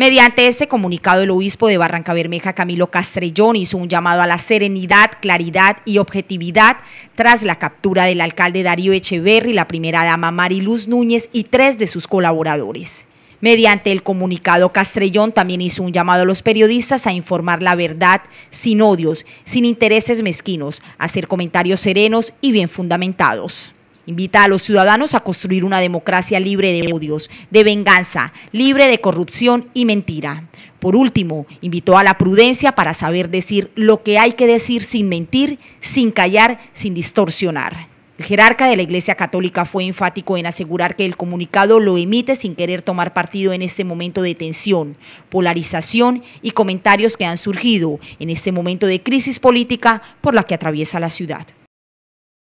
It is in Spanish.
Mediante este comunicado, el obispo de Barranca Bermeja, Camilo Castrellón, hizo un llamado a la serenidad, claridad y objetividad tras la captura del alcalde Darío Echeverri, la primera dama Mariluz Núñez y tres de sus colaboradores. Mediante el comunicado, Castrellón también hizo un llamado a los periodistas a informar la verdad sin odios, sin intereses mezquinos, a hacer comentarios serenos y bien fundamentados. Invita a los ciudadanos a construir una democracia libre de odios, de venganza, libre de corrupción y mentira. Por último, invitó a la prudencia para saber decir lo que hay que decir sin mentir, sin callar, sin distorsionar. El jerarca de la Iglesia Católica fue enfático en asegurar que el comunicado lo emite sin querer tomar partido en este momento de tensión, polarización y comentarios que han surgido en este momento de crisis política por la que atraviesa la ciudad.